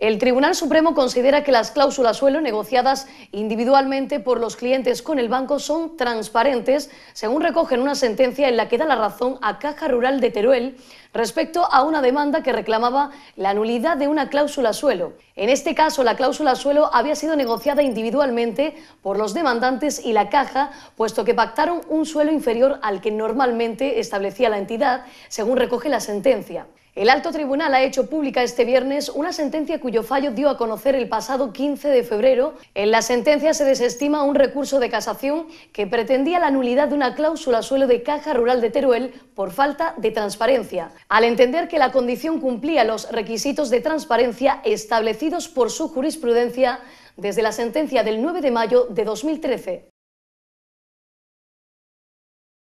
El Tribunal Supremo considera que las cláusulas suelo negociadas individualmente por los clientes con el banco son transparentes, según recogen en una sentencia en la que da la razón a Caja Rural de Teruel respecto a una demanda que reclamaba la nulidad de una cláusula suelo. En este caso, la cláusula suelo había sido negociada individualmente por los demandantes y la caja, puesto que pactaron un suelo inferior al que normalmente establecía la entidad, según recoge la sentencia. El alto tribunal ha hecho pública este viernes una sentencia cuyo fallo dio a conocer el pasado 15 de febrero. En la sentencia se desestima un recurso de casación que pretendía la nulidad de una cláusula suelo de Caja Rural de Teruel por falta de transparencia, al entender que la condición cumplía los requisitos de transparencia establecidos por su jurisprudencia desde la sentencia del 9 de mayo de 2013.